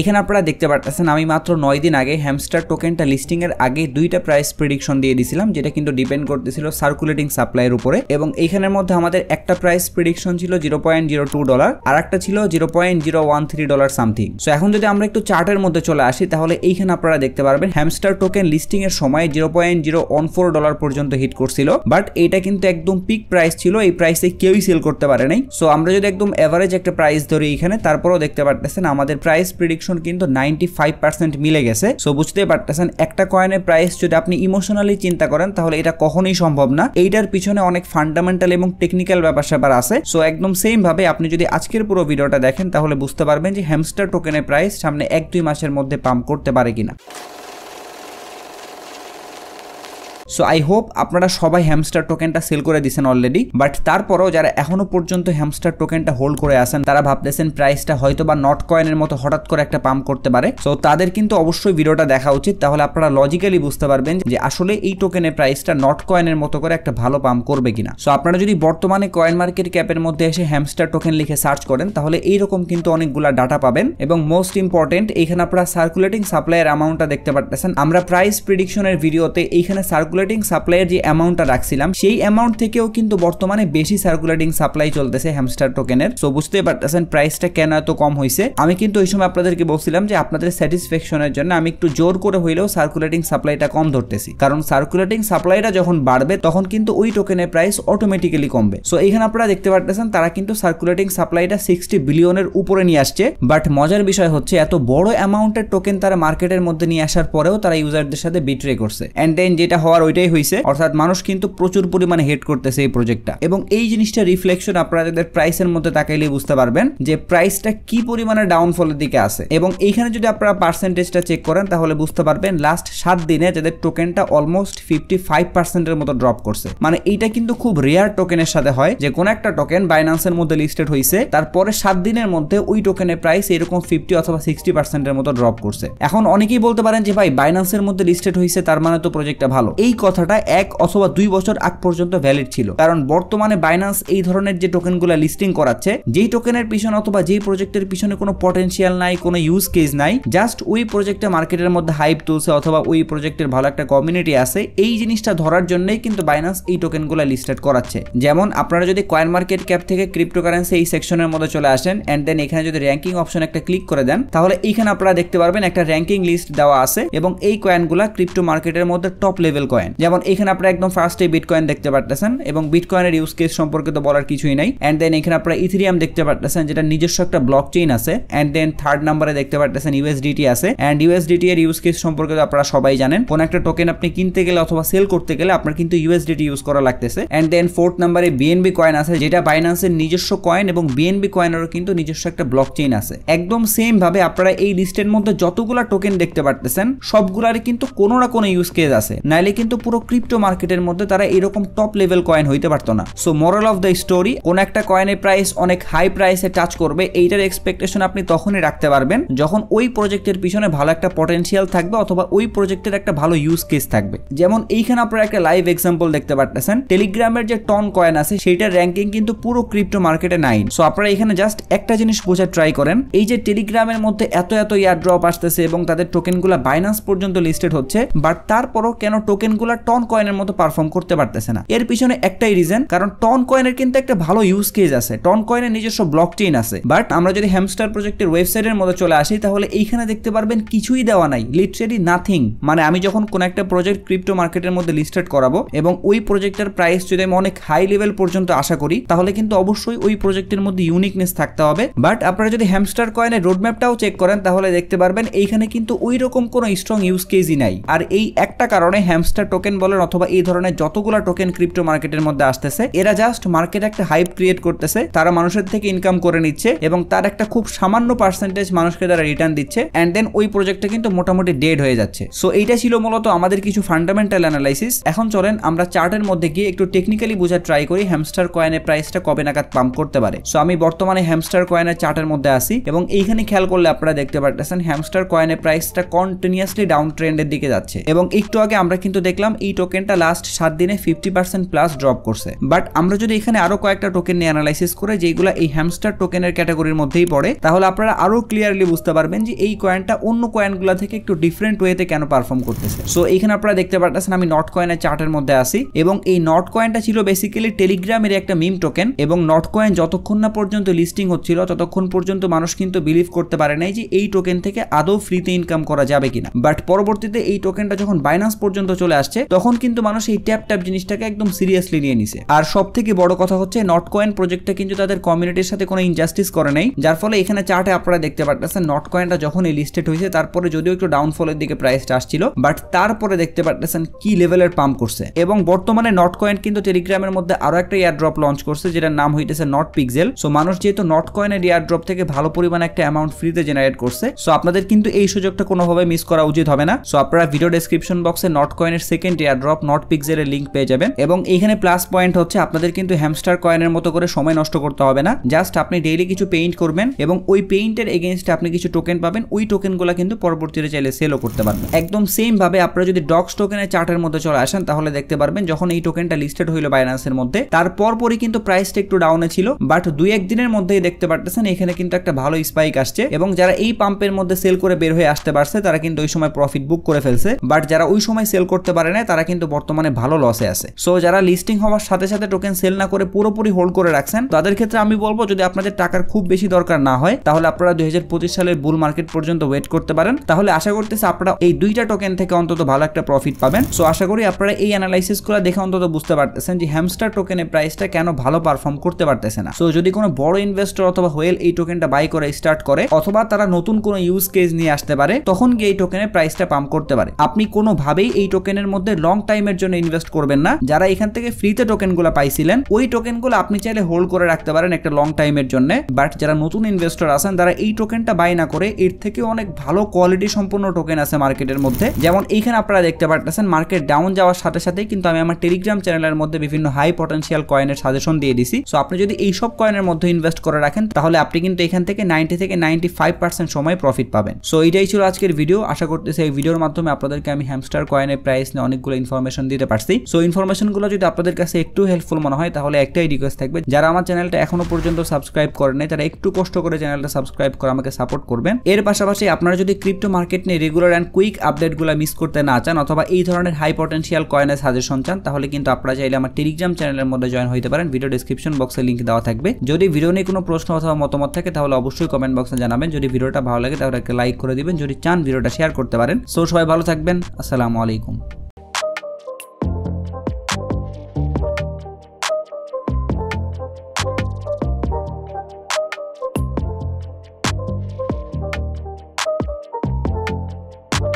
এখানে আপনারা দেখতে পারতেছেন আমি মাত্র নয় দিন আগে হ্যামস্টার টোকেনটা লিস্টিংয়ের আগে দুইটা প্রাইস প্রিডিকশন দিয়ে দিয়েছিলাম যেটা কিন্তু ডিপেন্ড করতেছিল সার্কুলেটিং সাপ্লাইয়ের উপরে এবং এইখানের মধ্যে আমাদের একটা প্রাইস প্রিডিকশন ছিল zero point zero two dollar আর একটা ছিল zero point zero one three dollar something so এখন যদি আমরা একটু চার্টের মধ্যে চলে আসি তাহলে এইখানে আপনারা দেখতে পারবেন হ্যামস্টার টোকেন লিস্টিংয়ের সময় zero point zero one four dollar পর্যন্ত হিট করছিল বাট এটা কিন্তু একদম পিক প্রাইস ছিল এই প্রাইসে কেউই সেল করতে পারে নাই সো আমরা যদি একদম অ্যাভারেজ একটা প্রাইস ধরি এখানে তারপরেও দেখতে পারতেছেন আমাদের প্রাইস প্রিডিকশন ডিরেকশন কিন্তু নাইনটি ফাইভ পার্সেন্ট মিলে গেছে সো বুঝতে পারতেছেন একটা কয়েনের প্রাইস যদি আপনি ইমোশনালি চিন্তা করেন তাহলে এটা কখনোই সম্ভব না এইটার পিছনে অনেক ফান্ডামেন্টাল এবং টেকনিক্যাল ব্যাপার স্যাপার আছে সো একদম সেম ভাবে আপনি যদি আজকের পুরো ভিডিওটা দেখেন তাহলে বুঝতে পারবেন যে হ্যামস্টার টোকেনের প্রাইস সামনে এক দুই মাসের মধ্যে পাম্প করতে পারে কিনা সো আই হোপ আপনারা সবাই হ্যামস্টার টোকেনটা সেল করে দিয়েছেন অলরেডি বাট তারপরেও যারা এখনও পর্যন্ত হ্যামস্টার টোকেনটা হোল্ড করে আসেন তারা ভাবতেছেন প্রাইসটা হয়তো বা নট কয়েনের মতো হঠাৎ করে একটা পাম্প করতে পারে সো তাদের কিন্তু অবশ্যই ভিডিওটা দেখা উচিত তাহলে আপনারা লজিক্যালি বুঝতে পারবেন যে আসলে এই টোকেনের প্রাইসটা নট কয়েনের মতো করে একটা ভালো পাম্প করবে কিনা সো আপনারা যদি বর্তমানে কয়েন মার্কেট ক্যাপের মধ্যে এসে হ্যামস্টার টোকেন লিখে সার্চ করেন তাহলে এইরকম কিন্তু অনেকগুলা ডাটা পাবেন এবং মোস্ট ইম্পর্টেন্ট এইখানে আপনারা সার্কুলেটিং সাপ্লাইয়ের অ্যামাউন্টটা দেখতে পারতেছেন আমরা প্রাইস প্রিডিকশনের ভিডিওতে এইখানে সার্কুলেট সার্কুলেটিং সাপ্লাইয়ের যে অ্যামাউন্টটা রাখছিলাম সেই অ্যামাউন্ট থেকেও কিন্তু বর্তমানে বেশি সার্কুলেটিং সাপ্লাই চলতেছে হ্যামস্টার টোকেনের সো বুঝতে পারতেছেন প্রাইসটা কেন এত কম হয়েছে আমি কিন্তু ওই সময় আপনাদেরকে বলছিলাম যে আপনাদের স্যাটিসফ্যাকশনের জন্য আমি একটু জোর করে হইলেও সার্কুলেটিং সাপ্লাইটা কম ধরতেছি কারণ সার্কুলেটিং সাপ্লাইটা যখন বাড়বে তখন কিন্তু ওই টোকেনের প্রাইস অটোমেটিক্যালি কমবে সো এখানে আপনারা দেখতে পারতেছেন তারা কিন্তু সার্কুলেটিং সাপ্লাইটা সিক্সটি বিলিয়নের উপরে নিয়ে আসছে বাট মজার বিষয় হচ্ছে এত বড় অ্যামাউন্টের টোকেন তারা মার্কেটের মধ্যে নিয়ে আসার পরেও তারা ইউজারদের সাথে বিট্রে করছে অ্যান্ড দেন যেটা হওয়ার ওই ওইটাই হয়েছে অর্থাৎ মানুষ কিন্তু প্রচুর পরিমাণে হেট করতেছে এই প্রজেক্টটা এবং এই জিনিসটা রিফ্লেকশন আপনারা যাদের প্রাইসের মধ্যে তাকাইলে বুঝতে পারবেন যে প্রাইসটা কি পরিমাণে ডাউনফলের দিকে আছে এবং এইখানে যদি আপনারা পার্সেন্টেজটা চেক করেন তাহলে বুঝতে পারবেন লাস্ট সাত দিনে যাদের টোকেনটা অলমোস্ট ফিফটি ফাইভ পার্সেন্টের মতো ড্রপ করছে মানে এইটা কিন্তু খুব রেয়ার টোকেনের সাথে হয় যে কোন একটা টোকেন বাইন্যান্সের মধ্যে লিস্টেড হয়েছে তারপরে সাত দিনের মধ্যে ওই টোকেনের প্রাইস এরকম ফিফটি অথবা সিক্সটি পার্সেন্টের মতো ড্রপ করছে এখন অনেকেই বলতে পারেন যে ভাই বাইন্যান্সের মধ্যে লিস্টেড হয়েছে তার মানে তো প্রজেক্টটা ভালো এই কথাটা এক অথবা দুই বছর আগ পর্যন্ত ভ্যালিড ছিল কারণ বর্তমানে বাইন্যান্স এই ধরনের যে টোকেনগুলো লিস্টিং করাচ্ছে যেই টোকেনের পিছনে অথবা যেই প্রজেক্টের পিছনে কোনো পটেন্সিয়াল নাই কোনো ইউজ কেস নাই জাস্ট ওই প্রজেক্টে মার্কেটের মধ্যে হাইপ তুলছে অথবা ওই প্রজেক্টের ভালো একটা কমিউনিটি আছে এই জিনিসটা ধরার জন্যই কিন্তু বাইন্যান্স এই টোকেনগুলো লিস্টেড করাচ্ছে যেমন আপনারা যদি কয়েন মার্কেট ক্যাপ থেকে ক্রিপ্টোকারেন্সি এই সেকশনের মধ্যে চলে আসেন অ্যান্ড দেন এখানে যদি র্যাঙ্কিং অপশন একটা ক্লিক করে দেন তাহলে এইখানে আপনারা দেখতে পারবেন একটা র্যাঙ্কিং লিস্ট দেওয়া আছে এবং এই কয়েনগুলা ক্রিপ্টো মার্কেটের মধ্যে টপ লেভেল কয়েন যেমন এখানে আপনারা একদম ফার্স্টে বিটকয়েন দেখতে পারতেছেন এবং বিটকয়েনের ইউজ কেস সম্পর্কে তো বলার কিছুই নাই অ্যান্ড দেন এখানে আপনারা ইথিরিয়াম দেখতে পারতেছেন যেটা নিজস্ব একটা ব্লক চেইন আছে অ্যান্ড দেন থার্ড নাম্বারে দেখতে পারতেছেন ইউএসডিটি আছে অ্যান্ড ইউএসডিটি এর ইউজ কেস সম্পর্কে তো আপনারা সবাই জানেন কোন একটা টোকেন আপনি কিনতে গেলে অথবা সেল করতে গেলে আপনার কিন্তু ইউএসডিটি ইউজ করা লাগতেছে অ্যান্ড দেন ফোর্থ নাম্বারে বিএনবি কয়েন আছে যেটা বাইন্যান্সের নিজস্ব কয়েন এবং বিএনবি কয়েনেরও কিন্তু নিজস্ব একটা ব্লক চেইন আছে একদম সেম ভাবে আপনারা এই লিস্টের মধ্যে যতগুলা টোকেন দেখতে পারতেছেন সবগুলার কিন্তু কোনো না কোনো ইউজ কেস আছে নাইলে কিন্তু পুরো ক্রিপ্টো মার্কেটের মধ্যে তারা এরকম টপ লেভেল কয়েন হইতে পারতো না so moral of the story কোন একটা কয়েনের প্রাইস অনেক হাই প্রাইসে টাচ করবে এইটার এক্সপেকটেশন আপনি তখনই রাখতে পারবেন যখন ওই প্রজেক্টের পিছনে ভালো একটা পটেন্সিয়াল থাকবে অথবা ওই প্রজেক্টের একটা ভালো ইউজ কেস থাকবে যেমন এইখানে আপনারা একটা লাইভ এক্সাম্পল দেখতে পারতেছেন টেলিগ্রামের যে টন কয়েন আছে সেইটার র্যাঙ্কিং কিন্তু পুরো ক্রিপ্টো মার্কেটে নাই সো আপনারা এখানে জাস্ট একটা জিনিস বোঝার ট্রাই করেন এই যে টেলিগ্রামের মধ্যে এত এত ইয়ার ড্রপ আসতেছে এবং তাদের টোকেনগুলো বাইনান্স পর্যন্ত লিস্টেড হচ্ছে বাট তারপরও কেন টোকেনগুলো সেগুলো টন কয়েনের মতো পারফর্ম করতে পারতেছে না এর পিছনে একটাই রিজন কারণ টন কয়েনের কিন্তু একটা ভালো ইউজ কেজ আছে টন কয়েনের নিজস্ব ব্লক চেইন আছে বাট আমরা যদি হ্যামস্টার প্রজেক্টের ওয়েবসাইটের মধ্যে চলে আসি তাহলে এইখানে দেখতে পারবেন কিছুই দেওয়া নাই লিটারেলি নাথিং মানে আমি যখন কোন একটা প্রজেক্ট ক্রিপ্টো মার্কেটের মধ্যে লিস্টেড করাবো এবং ওই প্রজেক্টের প্রাইস যদি আমি অনেক হাই লেভেল পর্যন্ত আশা করি তাহলে কিন্তু অবশ্যই ওই প্রজেক্টের মধ্যে ইউনিকনেস থাকতে হবে বাট আপনারা যদি হ্যামস্টার কয়েনের রোডম্যাপটাও চেক করেন তাহলে দেখতে পারবেন এইখানে কিন্তু ওই রকম কোনো স্ট্রং ইউজ কেসই নাই আর এই একটা কারণে হ্যামস্টার টোকেন বলেন অথবা এই ধরনের যতগুলো টোকেন ক্রিপ্টো মার্কেটের মধ্যে আসতেছে এরা জাস্ট মার্কেট একটা হাইপ ক্রিয়েট করতেছে তারা মানুষের থেকে ইনকাম করে নিচ্ছে এবং তার একটা খুব সামান্য পার্সেন্টেজ মানুষকে তারা রিটার্ন দিচ্ছে অ্যান্ড দেন ওই প্রজেক্টটা কিন্তু মোটামুটি ডেড হয়ে যাচ্ছে সো এইটা ছিল মূলত আমাদের কিছু ফান্ডামেন্টাল অ্যানালাইসিস এখন চলেন আমরা চার্টের মধ্যে গিয়ে একটু টেকনিক্যালি বোঝার ট্রাই করি হ্যামস্টার কয়েনের প্রাইসটা কবে নাগাদ পাম্প করতে পারে সো আমি বর্তমানে হ্যামস্টার কয়েনের চার্টের মধ্যে আসি এবং এইখানে খেয়াল করলে আপনারা দেখতে পারতেছেন হ্যামস্টার কয়েনের প্রাইসটা কন্টিনিউয়াসলি ডাউন ট্রেন্ডের দিকে যাচ্ছে এবং একটু আগে আমরা কিন্তু দেখলাম দেখলাম এই টোকেনটা লাস্ট সাত দিনে ফিফটি পার্সেন্ট প্লাস ড্রপ করছে বাট আমরা যদি এখানে আরো কয়েকটা টোকেন নিয়ে অ্যানালাইসিস করে যেগুলো এই হ্যামস্টার টোকেনের ক্যাটাগরির মধ্যেই পড়ে তাহলে আপনারা আরো ক্লিয়ারলি বুঝতে পারবেন যে এই কয়েনটা অন্য কয়েনগুলো থেকে একটু ডিফারেন্ট ওয়েতে কেন পারফর্ম করতেছে সো এখানে আপনারা দেখতে পারতেছেন আমি নট কয়েনের চার্টের মধ্যে আসি এবং এই নট কয়েনটা ছিল বেসিক্যালি টেলিগ্রামের একটা মিম টোকেন এবং নট কয়েন যতক্ষণ না পর্যন্ত লিস্টিং হচ্ছিল ততক্ষণ পর্যন্ত মানুষ কিন্তু বিলিভ করতে পারে নাই যে এই টোকেন থেকে আদৌ ফ্রিতে ইনকাম করা যাবে কিনা বাট পরবর্তীতে এই টোকেনটা যখন বাইনান্স পর্যন্ত চলে আসছে আসছে তখন কিন্তু মানুষ এই ট্যাপ ট্যাপ জিনিসটাকে একদম সিরিয়াসলি নিয়ে নিছে আর সব থেকে বড় কথা হচ্ছে নট কয়েন প্রজেক্টটা কিন্তু তাদের কমিউনিটির সাথে কোনো ইনজাস্টিস করে নাই যার ফলে এখানে চার্টে আপনারা দেখতে পারতেছেন নট কয়েনটা যখন এই লিস্টেড হয়েছে তারপরে যদিও একটু ডাউনফলের দিকে প্রাইসটা আসছিল বাট তারপরে দেখতে পারতেছেন কি লেভেলের পাম্প করছে এবং বর্তমানে নট কয়েন কিন্তু টেলিগ্রামের মধ্যে আরো একটা ড্রপ লঞ্চ করছে যেটার নাম হইতেছে নট পিক্সেল সো মানুষ যেহেতু নট কয়েনের এয়ারড্রপ থেকে ভালো পরিমাণে একটা অ্যামাউন্ট ফ্রিতে জেনারেট করছে সো আপনাদের কিন্তু এই সুযোগটা কোনোভাবে মিস করা উচিত হবে না সো আপনারা ভিডিও ডেসক্রিপশন বক্সে নট কয়েনের সেকেন্ড সেকেন্ড এয়ারড্রপ নট পিক্সের লিঙ্ক পেয়ে যাবেন এবং এখানে প্লাস পয়েন্ট হচ্ছে আপনাদের কিন্তু হ্যামস্টার কয়েনের মতো করে সময় নষ্ট করতে হবে না জাস্ট আপনি ডেইলি কিছু পেইন্ট করবেন এবং ওই পেইন্টের এগেনস্টে আপনি কিছু টোকেন পাবেন ওই টোকেনগুলো কিন্তু পরবর্তীতে চাইলে সেলও করতে পারবেন একদম সেমভাবে আপনারা যদি ডক্স টোকেনের চার্টের মধ্যে চলে আসেন তাহলে দেখতে পারবেন যখন এই টোকেনটা লিস্টেড হইল বাইন্যান্সের মধ্যে তারপর পরই কিন্তু প্রাইসটা একটু ডাউনে ছিল বাট দুই একদিনের মধ্যেই দেখতে পারতেছেন এখানে কিন্তু একটা ভালো স্পাইক আসছে এবং যারা এই পাম্পের মধ্যে সেল করে বের হয়ে আসতে পারছে তারা কিন্তু ওই সময় প্রফিট বুক করে ফেলছে বাট যারা ওই সময় সেল করতে পারে নেয় তারা কিন্তু বর্তমানে ভালো লসে আছে সো যারা লিস্টিং হওয়ার সাথে সাথে টোকেন সেল না করে পুরোপুরি হোল্ড করে রাখছেন তাদের ক্ষেত্রে আমি বলবো যদি আপনাদের টাকার খুব বেশি দরকার না হয় তাহলে আপনারা দুই সালের বুল মার্কেট পর্যন্ত ওয়েট করতে পারেন তাহলে আশা করতেছি আপনারা এই দুইটা টোকেন থেকে অন্তত ভালো একটা প্রফিট পাবেন সো আশা করি আপনারা এই অ্যানালাইসিসগুলো দেখে অন্তত বুঝতে পারতেছেন যে হ্যামস্টার টোকেনের প্রাইসটা কেন ভালো পারফর্ম করতে পারতেছে না সো যদি কোনো বড় ইনভেস্টর অথবা হোয়েল এই টোকেনটা বাই করে স্টার্ট করে অথবা তারা নতুন কোনো ইউজ কেস নিয়ে আসতে পারে তখন গিয়ে এই টোকেনের প্রাইসটা পাম্প করতে পারে আপনি কোনোভাবেই এই টোকেনের মধ্যে মধ্যে লং টাইমের জন্য ইনভেস্ট করবেন না যারা এখান থেকে ফ্রিতে টোকেনগুলো পাইছিলেন ওই টোকেনগুলো আপনি চাইলে হোল্ড করে রাখতে পারেন একটা লং টাইমের জন্য বাট যারা নতুন ইনভেস্টর আছেন তারা এই টোকেনটা বাই না করে এর থেকে অনেক ভালো কোয়ালিটি সম্পূর্ণ টোকেন আছে মার্কেটের মধ্যে যেমন এইখানে আপনারা দেখতে পারতেছেন মার্কেট ডাউন যাওয়ার সাথে সাথেই কিন্তু আমি আমার টেলিগ্রাম চ্যানেলের মধ্যে বিভিন্ন হাই পটেন্সিয়াল কয়েনের সাজেশন দিয়ে দিছি সো আপনি যদি এইসব কয়েনের মধ্যে ইনভেস্ট করে রাখেন তাহলে আপনি কিন্তু এখান থেকে নাইনটি থেকে নাইনটি ফাইভ পার্সেন্ট সময় প্রফিট পাবেন সো এটাই ছিল আজকের ভিডিও আশা করতেছি এই ভিডিওর মাধ্যমে আপনাদেরকে আমি হ্যামস্টার কয়েনের প্রাইস নিয়ে অনেকগুলো ইনফরমেশন দিতে পারছি সো ইনফরমেশনগুলো যদি আপনাদের কাছে একটু হেল্পফুল মনে হয় তাহলে একটাই রিকোয়েস্ট থাকবে যারা আমার চ্যানেলটা এখনো পর্যন্ত সাবস্ক্রাইব করে নাই তারা একটু কষ্ট করে চ্যানেলটা সাবস্ক্রাইব করে আমাকে সাপোর্ট করবেন এর পাশাপাশি আপনারা যদি ক্রিপ্টো মার্কেট নিয়ে রেগুলার অ্যান্ড কুইক আপডেটগুলো মিস করতে না চান অথবা এই ধরনের হাই পটেন্সিয়াল কয়েনের সাজেশন চান তাহলে কিন্তু আপনারা চাইলে আমার টেলিগ্রাম চ্যানেলের মধ্যে জয়েন হতে পারেন ভিডিও ডিসক্রিপশন বক্সে লিঙ্ক দেওয়া থাকবে যদি ভিডিও নিয়ে কোনো প্রশ্ন অথবা মতামত থাকে তাহলে অবশ্যই কমেন্ট বক্সে জানাবেন যদি ভিডিওটা ভালো লাগে তাহলে একটা লাইক করে দিবেন যদি চান ভিডিওটা শেয়ার করতে পারেন সো সবাই ভালো থাকবেন আসসালামু আলাইকুম